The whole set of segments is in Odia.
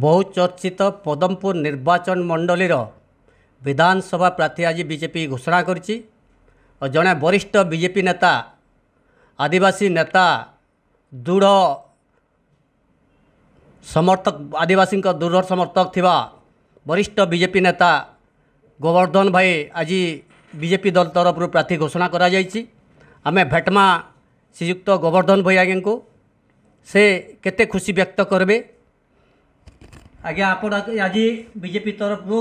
ବହୁଚର୍ଚ୍ଚିତ ପଦମପୁର ନିର୍ବାଚନ ମଣ୍ଡଳୀର ବିଧାନସଭା ପ୍ରାର୍ଥୀ ଆଜି ବିଜେପି ଘୋଷଣା କରିଛି ଆଉ ଜଣେ ବରିଷ୍ଠ ବିଜେପି ନେତା ଆଦିବାସୀ ନେତା ଦୃଢ଼ ସମର୍ଥକ ଆଦିବାସୀଙ୍କ ଦୃଢ଼ ସମର୍ଥକ ଥିବା ବରିଷ୍ଠ ବିଜେପି ନେତା ଗୋବର୍ଦ୍ଧନ ଭାଇ ଆଜି ବିଜେପି ଦଳ ତରଫରୁ ପ୍ରାର୍ଥୀ ଘୋଷଣା କରାଯାଇଛି ଆମେ ଭେଟମା ଶ୍ରୀଯୁକ୍ତ ଗୋବର୍ଦ୍ଧନ ଭାଇ ଆଜ୍ଞାଙ୍କୁ ସେ କେତେ ଖୁସି ବ୍ୟକ୍ତ କରିବେ आज्ञा आप आज बीजेपी तरफ रू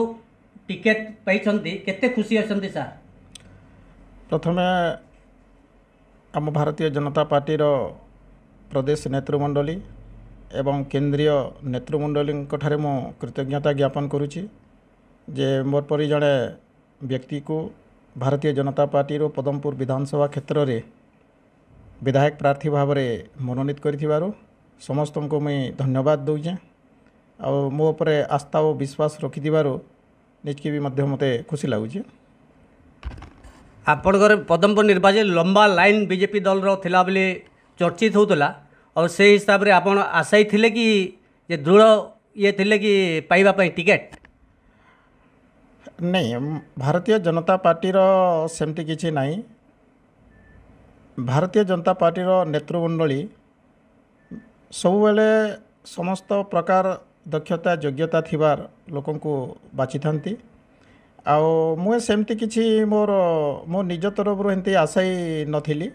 टिकेट पाई के खुशी अच्छा सार प्रथम आम भारतीय जनता पार्टी रो प्रदेश नेतृमंडल एवं केन्द्रीय नेतृमंडल मु कृतज्ञता ज्ञापन करुच्ची जे मोर पर जड़े व्यक्ति को भारतीय जनता पार्टी पदमपुर विधानसभा क्षेत्र में विधायक प्रार्थी भाव मनोनीत कर समस्त को मुई धन्यवाद दूचे ଆଉ ମୋ ଉପରେ ଆସ୍ଥା ଓ ବିଶ୍ୱାସ ରଖିଥିବାରୁ ନିଜକି ବି ମଧ୍ୟ ମୋତେ ଖୁସି ଲାଗୁଛି ଆପଣଙ୍କର ପଦ୍ମପୁର ନିର୍ବାଚନ ଲମ୍ବା ଲାଇନ୍ ବିଜେପି ଦଳର ଥିଲା ବୋଲି ଚର୍ଚ୍ଚିତ ହେଉଥିଲା ଆଉ ସେଇ ହିସାବରେ ଆପଣ ଆଶାୟୀ ଥିଲେ କି ଯେ ଦୃଢ଼ ଇଏ ଥିଲେ କି ପାଇବା ପାଇଁ ଟିକେଟ୍ ନାଇଁ ଭାରତୀୟ ଜନତା ପାର୍ଟିର ସେମିତି କିଛି ନାହିଁ ଭାରତୀୟ ଜନତା ପାର୍ଟିର ନେତୃମଣ୍ଡଳୀ ସବୁବେଳେ ସମସ୍ତ ପ୍ରକାର ଦକ୍ଷତା ଯୋଗ୍ୟତା ଥିବାର ଲୋକଙ୍କୁ ବାଛିଥାନ୍ତି ଆଉ ମୁଁ ସେମିତି କିଛି ମୋର ମୋ ନିଜ ତରଫରୁ ଏମିତି ଆଶାଇ ନଥିଲି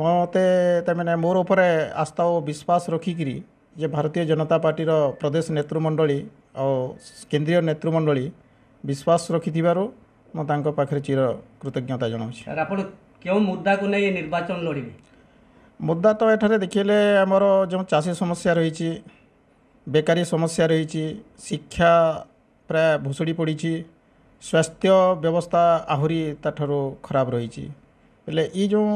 ମୋତେ ତାମାନେ ମୋର ଉପରେ ଆସ୍ଥା ଓ ବିଶ୍ୱାସ ରଖିକିରି ଯେ ଭାରତୀୟ ଜନତା ପାର୍ଟିର ପ୍ରଦେଶ ନେତୃମଣ୍ଡଳୀ ଆଉ କେନ୍ଦ୍ରୀୟ ନେତୃମଣ୍ଡଳୀ ବିଶ୍ୱାସ ରଖିଥିବାରୁ ମୁଁ ତାଙ୍କ ପାଖରେ ଚିର କୃତଜ୍ଞତା ଜଣାଉଛି ଆପଣ କେଉଁ ମୁଦ୍ଦାକୁ ନେଇ ନିର୍ବାଚନ ଲଢ଼ିବେ ମୁଦ୍ଦା ତ ଏଠାରେ ଦେଖିଲେ ଆମର ଯେଉଁ ଚାଷୀ ସମସ୍ୟା ରହିଛି ବେକାରୀ ସମସ୍ୟା ରହିଛି ଶିକ୍ଷା ପ୍ରାୟ ଭୁଷୁଡ଼ି ପଡ଼ିଛି ସ୍ୱାସ୍ଥ୍ୟ ବ୍ୟବସ୍ଥା ଆହୁରି ତାଠାରୁ ଖରାପ ରହିଛି ହେଲେ ଏଇ ଯେଉଁ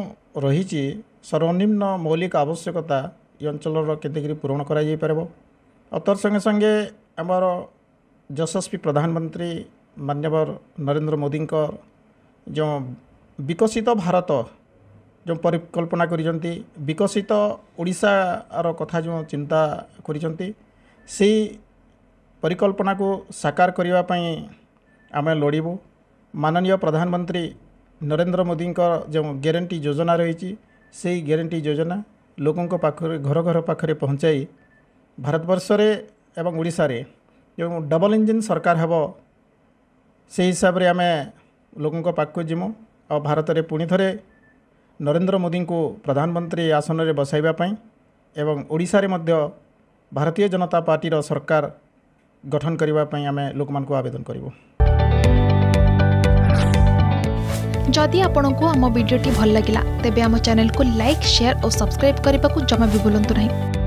ରହିଛି ସର୍ବନିମ୍ନ ମୌଳିକ ଆବଶ୍ୟକତା ଏ ଅଞ୍ଚଳର କେତିକିରି ପୂରଣ କରାଯାଇପାରିବ ଆଉ ତର ସଙ୍ଗେ ସଙ୍ଗେ ଆମର ଯଶସ୍ୱୀ ପ୍ରଧାନମନ୍ତ୍ରୀ ମାନ୍ୟବର ନରେନ୍ଦ୍ର ମୋଦିଙ୍କ ଯେଉଁ ବିକଶିତ ଭାରତ ଯେଉଁ ପରିକଳ୍ପନା କରିଛନ୍ତି ବିକଶିତ ଓଡ଼ିଶାର କଥା ଯେଉଁ ଚିନ୍ତା କରିଛନ୍ତି ସେହି ପରିକଳ୍ପନାକୁ ସାକାର କରିବା ପାଇଁ ଆମେ ଲୋଡ଼ିବୁ ମାନନୀୟ ପ୍ରଧାନମନ୍ତ୍ରୀ ନରେନ୍ଦ୍ର ମୋଦିଙ୍କ ଯେଉଁ ଗ୍ୟାରେଣ୍ଟି ଯୋଜନା ରହିଛି ସେହି ଗ୍ୟାରେଣ୍ଟି ଯୋଜନା ଲୋକଙ୍କ ପାଖରେ ଘର ଘର ପାଖରେ ପହଞ୍ଚାଇ ଭାରତବର୍ଷରେ ଏବଂ ଓଡ଼ିଶାରେ ଯେଉଁ ଡବଲ୍ ଇଞ୍ଜିନ୍ ସରକାର ହେବ ସେହି ହିସାବରେ ଆମେ ଲୋକଙ୍କ ପାଖକୁ ଯିମୁ ଆଉ ଭାରତରେ ପୁଣି ଥରେ ନରେନ୍ଦ୍ର ମୋଦିଙ୍କୁ ପ୍ରଧାନମନ୍ତ୍ରୀ ଆସନରେ ବସାଇବା ପାଇଁ ଏବଂ ଓଡ଼ିଶାରେ ମଧ୍ୟ भारतीय जनता पार्टी सरकार गठन करने आम लोक आवेदन करूँ जदि आपण को आम भिडी भल लगा तेब आम चेल को लाइक सेयार और सब्सक्राइब करने को जमा भी बुलां नहीं